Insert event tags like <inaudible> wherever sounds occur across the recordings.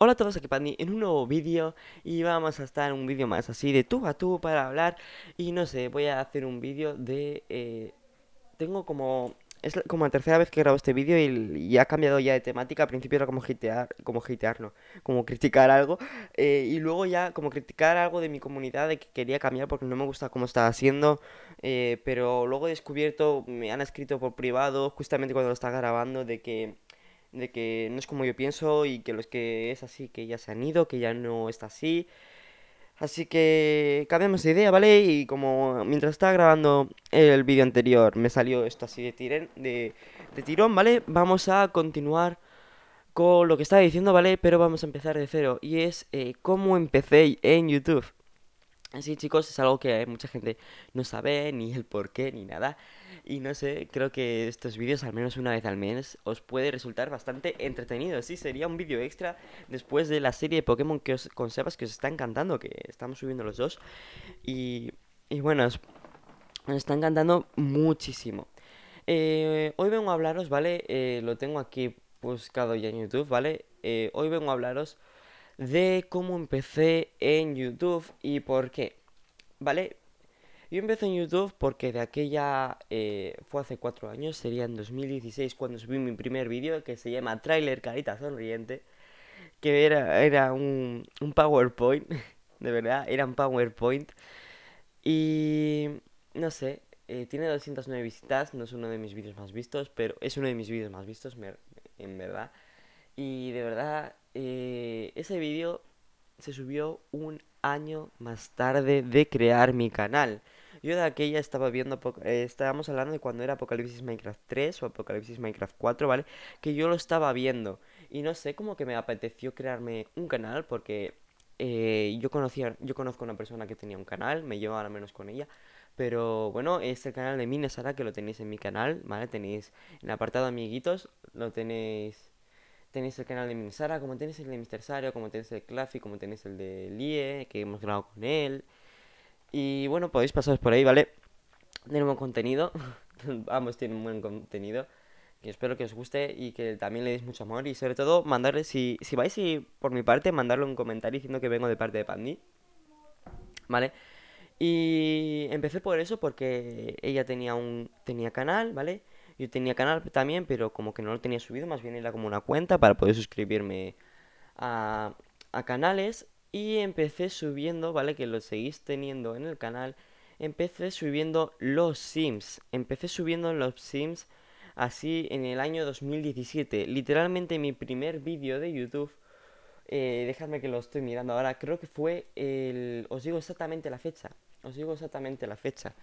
Hola a todos, aquí Pandi en un nuevo vídeo y vamos a estar en un vídeo más así de tú a tú para hablar y no sé, voy a hacer un vídeo de... Eh, tengo como... Es como la tercera vez que grabo este vídeo y, ha cambiado ya de temática. Al principio era como hitear, como hitear, como criticar algo. Eh, y luego ya como criticar algo de mi comunidad de que quería cambiar porque no me gusta cómo estaba haciendo. Eh, pero luego he descubierto, me han escrito por privado, justamente cuando lo estaba grabando, de que de que no es como yo pienso y que los que es así, que ya se han ido, que ya no está así. Así que cambiamos de idea, ¿vale? Y como mientras estaba grabando el vídeo anterior me salió esto así de, de, de tirón, ¿vale? Vamos a continuar con lo que estaba diciendo, ¿vale? Pero vamos a empezar de cero. Y es eh, cómo empecé en YouTube. Así chicos, es algo que mucha gente no sabe, ni el por qué, ni nada. Y no sé, creo que estos vídeos, al menos una vez al mes, os puede resultar bastante entretenido. Sí, sería un vídeo extra después de la serie de Pokémon que os conservas, que os está encantando, que estamos subiendo los dos. Y, y bueno, os, os está encantando muchísimo. Eh, hoy vengo a hablaros, ¿vale? Eh, lo tengo aquí buscado ya en YouTube, ¿vale? Eh, hoy vengo a hablaros de cómo empecé en YouTube y por qué. ¿Vale? Yo empecé en YouTube porque de aquella eh, fue hace cuatro años, sería en 2016 cuando subí mi primer vídeo que se llama Trailer Carita Sonriente, que era, un, PowerPoint, <laughs> de verdad, era un PowerPoint. Y no sé, eh, tiene 209 visitas, no es uno de mis vídeos más vistos, pero es uno de mis vídeos más vistos, en verdad. Y de verdad, eh, ese vídeo se subió un año más tarde de crear mi canal. Yo de aquella estaba viendo, eh, estábamos hablando de cuando era Apocalipsis Minecraft 3 o Apocalipsis Minecraft 4, ¿vale? Que yo lo estaba viendo. Y no sé, cómo que me apeteció crearme un canal porque eh, yo, conocía, yo conozco a una persona que tenía un canal, me llevaba al menos con ella. Pero bueno, es el canal de Minesara que lo tenéis en mi canal, ¿vale? Tenéis en el apartado amiguitos, lo tenéis tenéis el canal de Minisara, como tenéis el de Mr. Sario, como tenéis el de Claffy, como tenéis el de Lie, que hemos grabado con él. Y bueno, podéis pasaros por ahí, ¿vale? Tenemos buen contenido. <laughs> Ambos tienen buen contenido. Y espero que os guste y que también le deis mucho amor. Y sobre todo, mandarle, si, si vais y por mi parte, mandarle un comentario diciendo que vengo de parte de Pandi. ¿Vale? Y empecé por eso porque ella tenía un tenía canal, ¿vale? Yo tenía canal también, pero como que no lo tenía subido, más bien era como una cuenta para poder suscribirme a, canales. Y empecé subiendo, ¿vale? Que lo seguís teniendo en el canal. Empecé subiendo los Sims. Empecé subiendo los Sims así en el año 2017. Literalmente mi primer vídeo de YouTube. Eh, dejadme que lo estoy mirando ahora. Creo que fue el... Os digo exactamente la fecha. Os digo exactamente la fecha.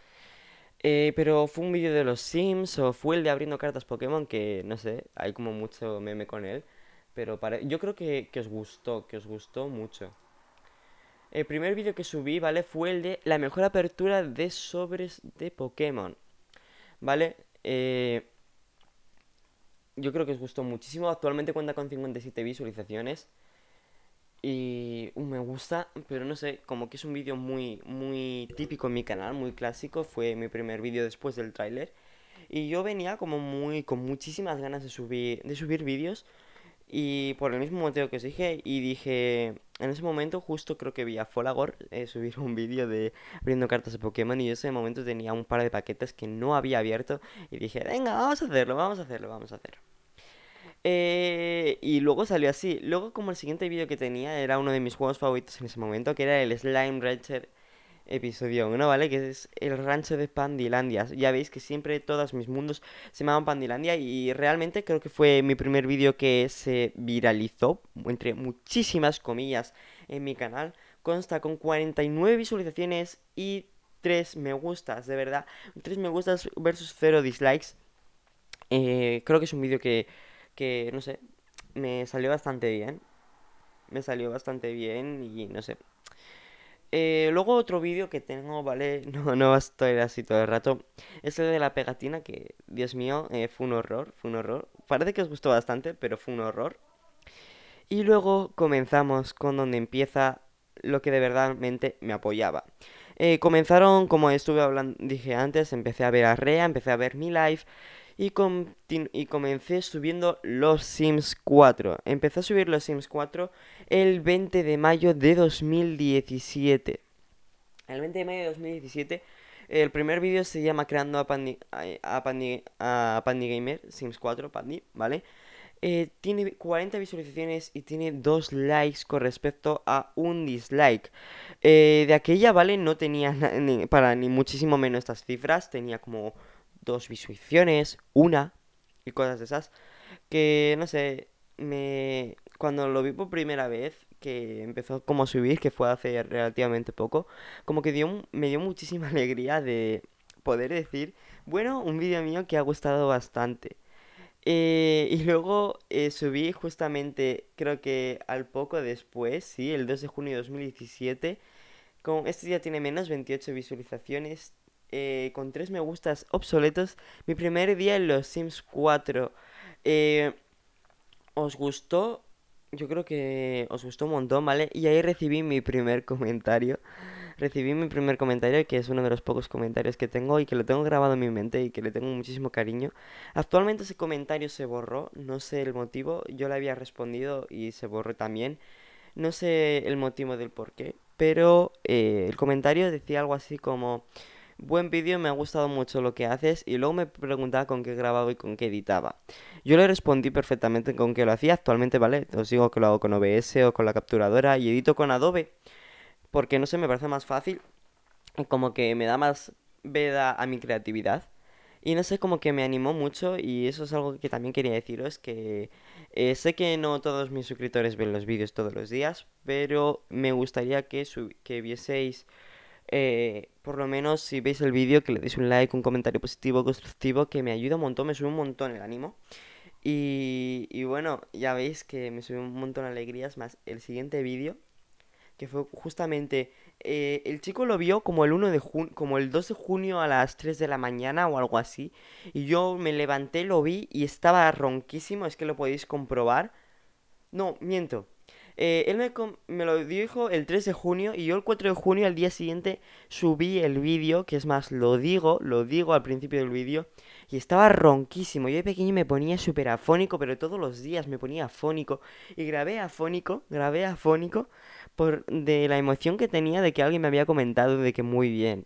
Eh, pero fue un vídeo de los Sims o fue el de abriendo cartas Pokémon que no sé, hay como mucho meme con él. Pero para... yo creo que, que os gustó, que os gustó mucho. El primer vídeo que subí, ¿vale? Fue el de la mejor apertura de sobres de Pokémon. ¿Vale? Eh, yo creo que os gustó muchísimo. Actualmente cuenta con 57 visualizaciones y me gusta, pero no sé, como que es un vídeo muy, muy típico en mi canal, muy clásico, fue mi primer vídeo después del tráiler y yo venía como muy, con muchísimas ganas de subir, de subir vídeos y por el mismo motivo que os dije y dije, en ese momento justo creo que vi a Folagor eh, subir un vídeo de abriendo cartas de Pokémon y yo ese momento tenía un par de paquetes que no había abierto y dije, venga, vamos a hacerlo, vamos a hacerlo, vamos a hacerlo. Eh, y luego salió así. Luego, como el siguiente vídeo que tenía era uno de mis juegos favoritos en ese momento, que era el Slime Rancher episodio 1, ¿vale? Que es el rancho de Pandilandia. Ya veis que siempre todos mis mundos se llamaban Pandilandia y realmente creo que fue mi primer vídeo que se viralizó, entre muchísimas comillas, en mi canal. Consta con 49 visualizaciones y 3 me gustas, de verdad. 3 me gustas versus 0 dislikes. Eh, creo que es un vídeo que que, no sé, me salió bastante bien. Me salió bastante bien y no sé. Eh, luego otro vídeo que tengo, ¿vale? <laughs> No, no va a estar así todo el rato. Es el de la pegatina que, Dios mío, eh, fue un horror, fue un horror. Parece que os gustó bastante, pero fue un horror. Y luego comenzamos con donde empieza lo que de verdadmente me apoyaba. Eh, comenzaron, como estuve hablando, dije antes, empecé a ver a Rea, empecé a ver mi live y, comencé subiendo los Sims 4. Empecé a subir los Sims 4 el 20 de mayo de 2017. El 20 de mayo de 2017 el primer vídeo se llama Creando a Pandy, a, Gamer, Sims 4, Pandi, ¿vale? Eh, tiene 40 visualizaciones y tiene 2 likes con respecto a un dislike. Eh, de aquella, ¿vale? No tenía para ni muchísimo menos estas cifras, tenía como dos visualizaciones, una y cosas de esas. Que no sé, me cuando lo vi por primera vez, que empezó como a subir, que fue hace relativamente poco, como que dio, me dio muchísima <laughs> alegría de poder decir, bueno, un vídeo mío que ha gustado bastante. Eh, y luego eh, subí justamente, creo que al poco después, sí, el 2 de junio de 2017, con, este ya tiene menos 28 visualizaciones, eh, con tres me gustas obsoletos. Mi primer día en los Sims 4. Eh, ¿Os gustó? Yo creo que os gustó un montón, ¿vale? Y ahí recibí mi primer comentario. Recibí mi primer comentario, que es uno de los pocos comentarios que tengo y que lo tengo grabado en mi mente y que le tengo muchísimo cariño. Actualmente ese comentario se borró, no sé el motivo. Yo le había respondido y se borró también. No sé el motivo del por qué, pero eh, el comentario decía algo así como... Buen vídeo, me ha gustado mucho lo que haces y luego me preguntaba con qué grababa y con qué editaba. Yo le respondí perfectamente con que lo hacía actualmente, ¿vale? Os digo que lo hago con OBS o con la capturadora y edito con Adobe porque no sé, me parece más fácil, como que me da más veda a mi creatividad. Y no sé, como que me animó mucho y eso es algo que también quería deciros, que eh, sé que no todos mis suscriptores ven los vídeos todos los días, pero me gustaría que, que vieseis eh, por lo menos si veis el vídeo, que le deis un like, un comentario positivo, constructivo, que me ayuda un montón, me sube un montón el ánimo. Y, bueno, ya veis que me sube un montón de alegrías, más el siguiente vídeo, que fue justamente, eh, el chico lo vio como el 1 de junio, como el 2 de junio a las 3 de la mañana o algo así, y yo me levanté, lo vi y estaba ronquísimo, es que lo podéis comprobar. No, miento, eh, él me, me, lo dijo el 3 de junio y yo el 4 de junio, al día siguiente, subí el vídeo, que es más, lo digo, lo digo al principio del vídeo, y estaba ronquísimo. Yo de pequeño me ponía súper afónico, pero todos los días me ponía afónico. Y grabé afónico, grabé afónico por de la emoción que tenía de que alguien me había comentado de que muy bien.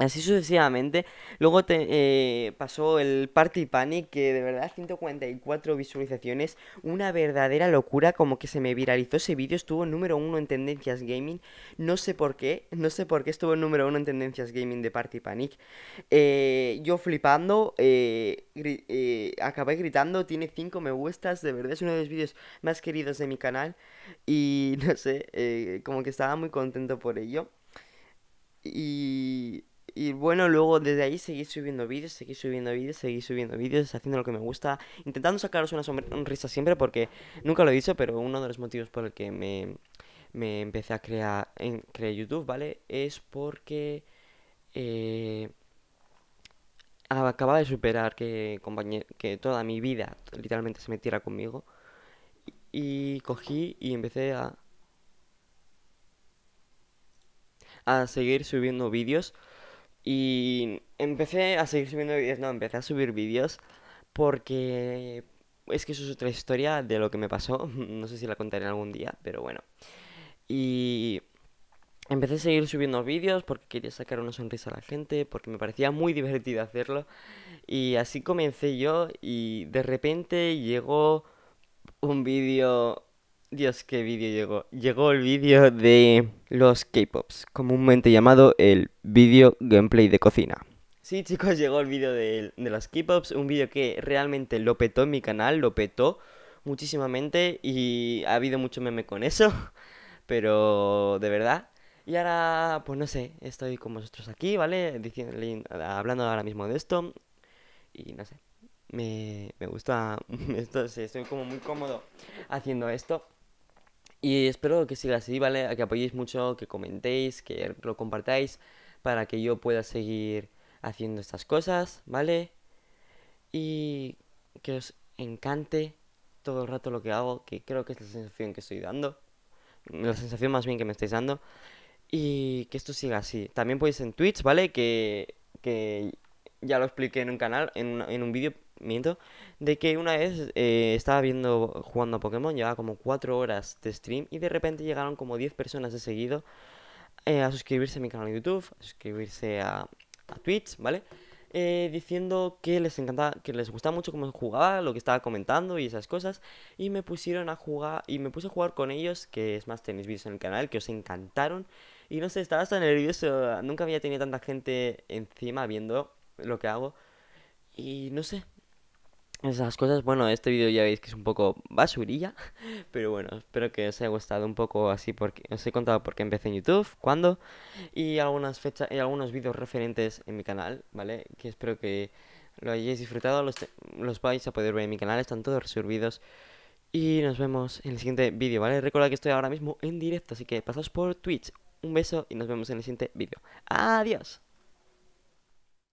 Así sucesivamente. Luego eh, pasó el Party Panic, que de verdad 144 visualizaciones, una verdadera locura, como que se me viralizó ese vídeo, estuvo número uno en tendencias gaming, no sé por qué, no sé por qué estuvo el número uno en tendencias gaming de Party Panic. Eh, yo flipando, eh, acabé gritando, tiene 5 me gustas, de verdad es uno de los vídeos más queridos de mi canal y <laughs> no sé, como que estaba muy contento por ello. Y y bueno, luego desde ahí seguí subiendo vídeos, seguí subiendo vídeos, seguí subiendo vídeos, haciendo lo que me gusta, intentando sacaros una sonrisa siempre porque nunca lo he dicho, pero uno de los motivos por el que me, empecé a crear en YouTube, ¿vale? Es porque eh, acababa de superar que, que toda mi vida literalmente se metiera conmigo y cogí y empecé a a seguir subiendo vídeos y empecé a seguir subiendo vídeos, no, empecé a subir vídeos porque es que eso es otra historia de lo que me pasó. <laughs> No sé si la contaré algún día, pero bueno. Y empecé a seguir subiendo vídeos porque quería sacar una sonrisa a la gente, porque me parecía muy divertido hacerlo. Y así comencé yo y de repente llegó un vídeo Dios, qué vídeo llegó. Llegó el vídeo de los K-Pops, comúnmente llamado el vídeo gameplay de cocina. Sí, chicos, llegó el vídeo de, los K-Pops, un vídeo que realmente lo petó en mi canal, lo petó muchísimamente y ha habido mucho meme con eso, <laughs> pero de verdad. Y ahora, pues no sé, estoy con vosotros aquí, ¿vale? Diciendo, hablando ahora mismo de esto y no sé me, gusta, <laughs> estoy como muy cómodo haciendo esto. Y espero que siga así, ¿vale? que apoyéis mucho, que comentéis, que lo compartáis para que yo pueda seguir haciendo estas cosas, ¿vale? Y que os encante todo el rato lo que hago, que creo que es la sensación que estoy dando. La sensación más bien que me estáis dando. Y que esto siga así. También podéis en Twitch, ¿vale? Que, que ya lo expliqué en un canal, en en un vídeo miento, de que una vez eh, estaba viendo jugando a Pokémon, llevaba como 4 horas de stream y de repente llegaron como 10 personas de seguido eh, a suscribirse a mi canal de YouTube, a suscribirse a, Twitch, ¿vale? Eh, diciendo que les encantaba, que les gustaba mucho cómo jugaba, lo que estaba comentando y esas cosas. Y me pusieron a jugar, y me puse a jugar con ellos, que es más, tenéis vídeos en el canal que os encantaron. Y no sé, estaba tan nervioso, nunca había tenido tanta gente encima viendo lo que hago. Y no sé, esas cosas. Bueno, este vídeo ya veis que es un poco basurilla, <laughs> pero bueno, espero que os haya gustado un poco así porque os he contado por qué empecé en YouTube, cuándo y algunas fechas y algunos vídeos referentes en mi canal, ¿vale? Que espero que lo hayáis disfrutado, los, vais a poder ver en mi canal, están todos reservados. Y nos vemos en el siguiente vídeo, ¿vale? Recuerda que estoy ahora mismo en directo, así que pasaos por Twitch. Un beso y nos vemos en el siguiente vídeo. Adiós.